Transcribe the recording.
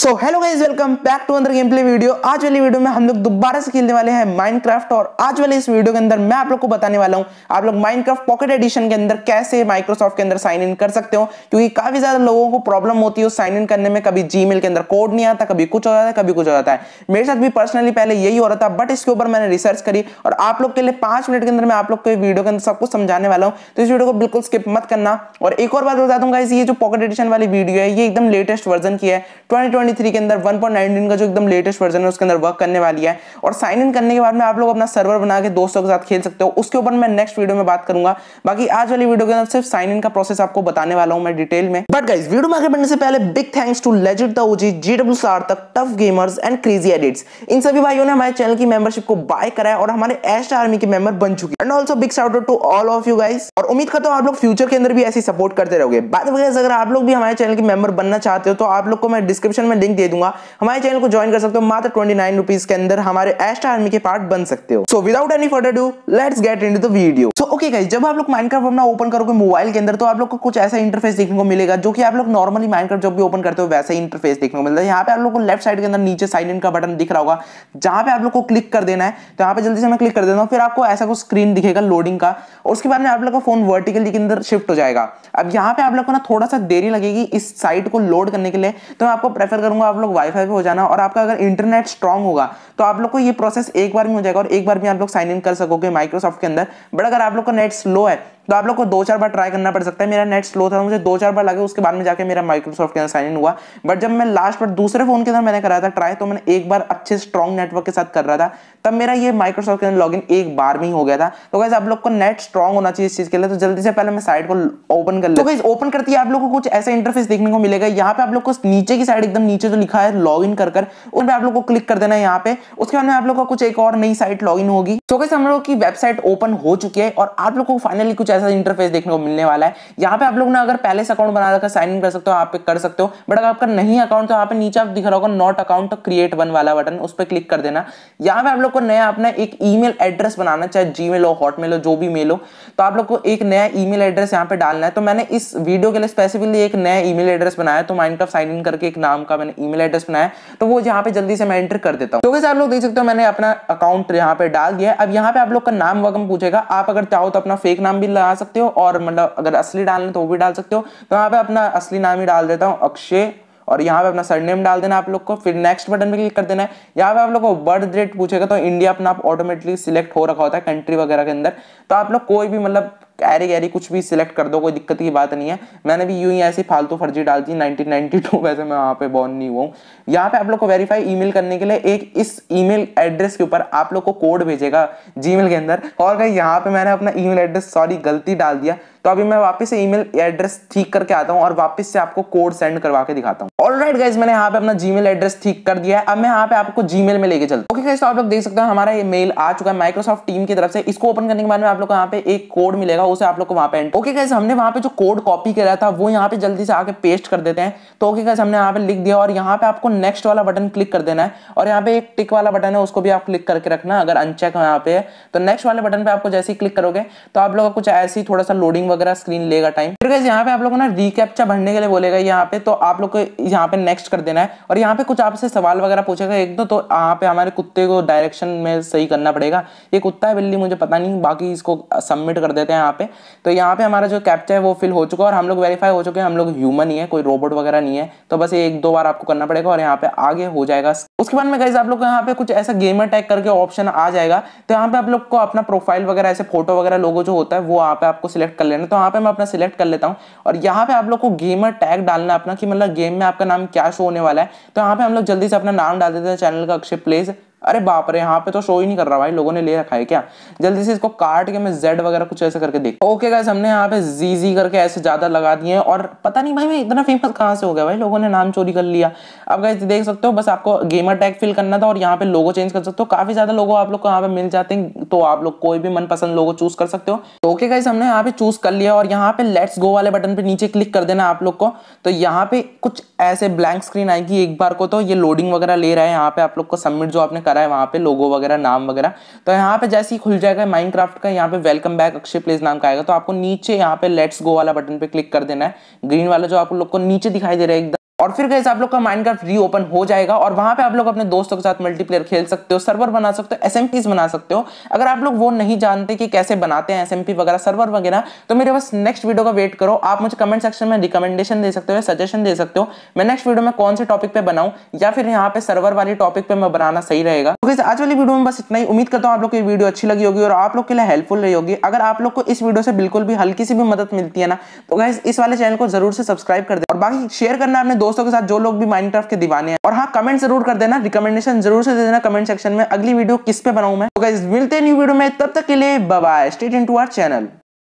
so hello guys welcome back to अंदर game play video आज वाली वीडियो में हम लोग दोबारा से खेलने वाले हैं माइनक्राफ्ट और आज वाले इस वीडियो के अंदर मैं आप लोग को बताने वाला हूं आप लोग माइनक्राफ्ट पॉकेट एडिशन के अंदर कैसे माइक्रोसॉफ्ट के अंदर साइन इन कर सकते हो क्योंकि काफी ज्यादा लोगों को प्रॉब्लम होती है हो, साइन इन करने में कभी जी के अंदर कोड नहीं आता कभी कुछ हो जाता है कभी कुछ हो जाता है मेरे साथ भी पर्सनली पहले यही हो रहा था बट इसके ऊपर मैंने रिसर्च करी और आप लोग के लिए पांच मिनट के अंदर मैं आप लोग के वीडियो के अंदर सब कुछ समझाने वाला हूँ तो इस वीडियो को बिल्कुल स्किप मत करना और एक और बात बता दूंगा ये जो पॉकेट एडिशन वाली वीडियो है ये एकदम लेटेस्ट वर्जन की है ट्वेंटी 1.23 के अंदर 1.19 का जो एकदम लेटेस्ट वर्जन है उसके अंदर वर्क करने वाली है और साइन इन करने के बाद में आप लोग अपना सर्वर बना के दोस्तों के साथ खेल सकते हो उसके ऊपर मैं नेक्स्ट वीडियो में बात करूंगा बाकी आज वाली वीडियो के अंदर सिर्फ साइन इन का प्रोसेस आपको बताने वाला हूं मैं डिटेल में बट गाइज वीडियो में आगे बढ़ने से पहले big thanks to legit D G W R तक tough gamers and crazy edits इन सभी भाइयों ने हमारे चैनल की मेंबरशिप को बाय कराया और हमारे एस्ट आर्मी के मेंबर बन चुकी and also big shout to all of you guys और उम्मीद करता हूँ आप लोग फ्यूचर के अंदर भी ऐसी सपोर्ट करते रहोगे बात अगर आप लोग भी हमारे चैनल के मेंबर बनना चाहते हो तो आप लोग को मैं डिस्क्रिप्शन में लिंक दे दूंगा हमारे चैनल को ज्वाइन कर सकते हो मात्र ट्वेंटी नाइन रुपीज के अंदर हमारे एस्ट आर्मी के पार्ट बन सकते हो so without any further do let's get in the video so okay जब आप लोग माइनक्राफ्ट अपना ओपन करोगे मोबाइल के अंदर तो आप लोग को कुछ ऐसा इंटरफेस देखने को मिलेगा जो कि आप लोग नॉर्मली माइनक्राफ्ट जब भी ओपन करते हो वैसा ही इंटरफेस देखने को मिलता है यहाँ पे आप लोग को लेफ्ट साइड के अंदर नीचे साइन इन का बटन दिख रहा होगा जहां पे आप लोग को क्लिक कर देना है तो यहाँ पे जल्दी से मैं क्लिक कर देता हूँ फिर आपको ऐसा कुछ स्क्रीन दिखेगा लोडिंग का और उसके बाद में आप लोग का फोन वर्टिकली के अंदर शिफ्ट हो जाएगा अब यहाँ पे आप लोग को ना थोड़ा सा देरी लगेगी इस साइट को लोड करने के लिए तो मैं आपको प्रेफर करूंगा आप लोग वाईफाई पे हो जाना और आपका अगर इंटरनेट स्ट्रॉन्ग होगा तो आप लोग को ये प्रोसेस एक बार में हो जाएगा और एक बार भी आप लोग साइन इन कर सकोगे माइक्रोसॉफ्ट के अंदर बट अगर आप लोग का नेट स्लो है तो आप लोग को दो चार बार ट्राई करना पड़ सकता है मेरा नेट स्लो था मुझे दो चार बार लगे उसके बाद में जाके मेरा माइक्रोसॉफ्ट के अंदर साइन इन हुआ बट जब मैं लास्ट बार दूसरे फोन के अंदर मैंने कराया था ट्राई तो मैंने एक बार अच्छे स्ट्रॉन्ग नेटवर्क के साथ कर रहा था तब मेरा ये माइक्रोसॉफ्ट के अंदर लॉग एक बार में ही हो गया था तो कैसे आप लोग को नेट स्ट्रॉन्ग होना चाहिए इस चीज के लिए तो जल्दी से पहले मैं साइड को ओपन कर लिया तो ओपन करती है आप लोग को कुछ ऐसा इंटरफेस देखने को मिलेगा यहाँ पे आप लोग को नीचे की साइड एकदम नीचे जो लिखा है लॉग इन कर उन पर आप लोग को क्लिक कर देना है यहाँ पे उसके बाद में आप लोग को कुछ एक और नई साइट लॉग होगी तो कैसे हम लोग की वेबसाइट ओपन हो चुकी है और आप लोग को फाइनली कुछ ऐसा इंटरफेस देखने को मिलने वाला है यहाँ पे आप लोग ना अगर पहले से अकाउंट बना रखा साइन इन कर सकते हो आप कर सकते हो बट अगर आपका नहीं अकाउंट तो यहाँ पे नीचे आप दिख रहा होगा नॉट अकाउंट क्रिएट वन वाला बटन उस पर क्लिक कर देना यहाँ पे आप लोग को नया अपना एक ई एड्रेस बनाना चाहे जी हो हॉटमेल हो जो भी मेल हो तो आप लोग को एक नया ई एड्रेस यहाँ पे डालना है तो मैंने इस वीडियो के लिए स्पेसिफिकली एक नया ई एड्रेस बनाया तो माइंड साइन इन करके एक नाम का मैंने ई एड्रेस बनाया तो वो यहाँ पे जल्दी से मैं एंटर कर देता हूँ तो आप लोग देख सकते हो मैंने अपना अकाउंट यहाँ पे डाल दिया अब यहाँ पे आप लोग का नाम वगम पूछेगा आप अगर चाहो तो अपना फेक नाम भी लगा डाल सकते हो और मतलब अगर असली डालना तो वो भी डाल सकते हो तो यहाँ पे अपना असली नाम ही डाल देता हूँ अक्षय और यहाँ पे अपना सरनेम डाल देना आप लोग को फिर नेक्स्ट बटन पे क्लिक कर देना है यहाँ पे आप लोग को बर्थ डेट पूछेगा तो इंडिया अपना आप ऑटोमेटिकली सिलेक्ट हो रखा होता है कंट्री वगैरह के अंदर तो आप लोग कोई भी मतलब कैरी कैरी कुछ भी सिलेक्ट कर दो कोई दिक्कत की बात नहीं है मैंने भी यूं ही ऐसी फालतू फर्जी डाल दी 1992 वैसे मैं वहाँ पे बॉर्न नहीं हुआ हूँ यहाँ पे आप लोग को वेरीफाई ईमेल करने के लिए एक इस ईमेल एड्रेस के ऊपर आप लोग को कोड भेजेगा जीमेल के अंदर और कहीं यहाँ पे मैंने अपना ईमेल एड्रेस सॉरी गलती डाल दिया तो अभी मैं वापस से ईमेल एड्रेस ठीक करके आता हूँ और वापस से आपको कोड सेंड करवा के दिखाता हूँ ऑल राइट गाइज मैंने यहाँ पे अपना जीमेल एड्रेस ठीक कर दिया है अब मैं यहाँ पे आपको जीमेल में लेके चलता ओके गाइज तो आप लोग देख सकते हो हमारा ये मेल आ चुका है माइक्रोसॉफ्ट टीम की तरफ से इसको ओपन करने के बाद में आप लोग को यहाँ पे एक कोड मिलेगा उसे आप लोग को वहां पे एंटर ओके कैसे हमने वहां पे जो कोड कॉपी करा था वो यहाँ पे जल्दी से आके पेस्ट कर देते हैं तो ओके कैसे हमने यहाँ पे लिख दिया और यहाँ पे आपको नेक्स्ट वाला बटन क्लिक कर देना है और यहाँ पे एक टिक वाला बटन है उसको भी आप क्लिक करके रखना अगर अनचेक यहाँ पे है तो नेक्स्ट वाले बटन पे आपको जैसे ही क्लिक करोगे तो आप लोग का कुछ ऐसी थोड़ा सा लोडिंग वगैरह स्क्रीन लेगा टाइम फिर कैसे यहाँ पे आप लोग को ना रिकैप्चा भरने के लिए बोलेगा यहाँ पे तो आप लोग को यहाँ पे नेक्स्ट कर देना है और यहाँ पे कुछ आपसे सवाल वगैरह पूछेगा एक दो तो यहाँ पे हमारे कुत्ते को डायरेक्शन में सही करना पड़ेगा ये कुत्ता है बिल्ली मुझे पता नहीं बाकी इसको सबमिट कर देते हैं यहाँ पे तो यहाँ पे हमारा जो कैप्चा है वो फिल हो चुका है और हम लोग वेरीफाई हो चुके हैं हम लोग ह्यूमन ही है कोई रोबोट वगैरह नहीं है तो बस एक दो बार आपको करना पड़ेगा और यहाँ पे आगे हो जाएगा उसके बाद में गाइज आप लोग यहाँ पे कुछ ऐसा गेमर टैग करके ऑप्शन आ जाएगा तो यहाँ पे आप लोग को अपना प्रोफाइल वगैरह ऐसे फोटो वगैरह लोगो जो होता है वो यहाँ पे आपको सिलेक्ट कर लेना तो यहाँ पे मैं अपना सिलेक्ट कर लेता हूँ और यहाँ पे आप लोग को गेमर टैग डालना अपना कि मतलब गेम में आपका नाम क्या शो होने वाला है तो यहाँ पे हम लोग जल्दी से अपना नाम डाल देते हैं चैनल का अक्षय प्लेज अरे बाप रे यहाँ पे तो शो ही नहीं कर रहा भाई लोगों ने ले रखा है क्या जल्दी से इसको काट के मैं जेड वगैरह कुछ ऐसे करके देख ओके गाइस हमने यहाँ पे जी जी करके ऐसे ज्यादा लगा दिए और पता नहीं भाई मैं इतना फेमस कहाँ से हो गया भाई लोगों ने नाम चोरी कर लिया अब गाइस देख सकते हो बस आपको गेमर टैग फिल करना था और यहाँ पे लोगो चेंज कर सकते हो काफी ज्यादा लोगो आप लोग को यहाँ पे मिल जाते हैं तो आप लोग कोई भी मनपसंद लोगो चूज कर सकते हो तो ओके गाइस हमने यहाँ पे चूज कर लिया और यहाँ पे लेट्स गो वाले बटन पे नीचे क्लिक कर देना आप लोग को तो यहाँ पे कुछ ऐसे ब्लैंक स्क्रीन आएगी एक बार को तो ये लोडिंग वगैरह ले रहा है यहाँ पे आप लोग को सबमिट जो आपने करा है वहाँ पे लोगो वगैरह नाम वगैरह तो यहाँ पे जैसे ही खुल जाएगा माइनक्राफ्ट का यहाँ पे वेलकम बैक अक्षय प्लेस नाम का आएगा तो आपको नीचे यहाँ पे लेट्स गो वाला बटन पे क्लिक कर देना है ग्रीन वाला जो आप लोग को नीचे दिखाई दे रहा है एकदम और फिर कैसे आप लोग का माइनक्राफ्ट रीओपन हो जाएगा और वहां पे आप लोग अपने दोस्तों के साथ मल्टीप्लेयर खेल सकते हो सर्वर बना सकते हो एसएमपीज बना सकते हो अगर आप लोग वो नहीं जानते कि कैसे बनाते हैं एसएमपी वगैरह सर्वर वगैरह तो मेरे पास नेक्स्ट वीडियो का वेट करो आप मुझे कमेंट सेक्शन में रिकमेंडेशन दे सकते हो सजेशन दे सकते हो मैं नेक्स्ट वीडियो में कौन से टॉपिक पे बनाऊँ या फिर यहाँ पे सर्वर वाले टॉपिक पे मैं बनाना सही रहेगा तो आज वाली वीडियो में बस इतना ही उम्मीद करता हूँ आप लोग की वीडियो अच्छी लगी होगी और आप लोग के लिए हेल्पफुल रही होगी अगर आप लोग को इस वीडियो से बिल्कुल भी हल्की सी भी मदद मिलती है ना तो इस वाले चैनल को जरूर से सब्सक्राइब कर दे और बाकी शेयर करना अपने दोस्तों दोस्तों के साथ जो लोग भी माइनक्राफ्ट के दीवाने हैं और हाँ कमेंट जरूर कर देना रिकमेंडेशन जरूर से दे देना कमेंट सेक्शन में अगली वीडियो किस पे बनाऊ मैं तो मिलते हैं न्यू वीडियो में तब तक के लिए bye state in to our channel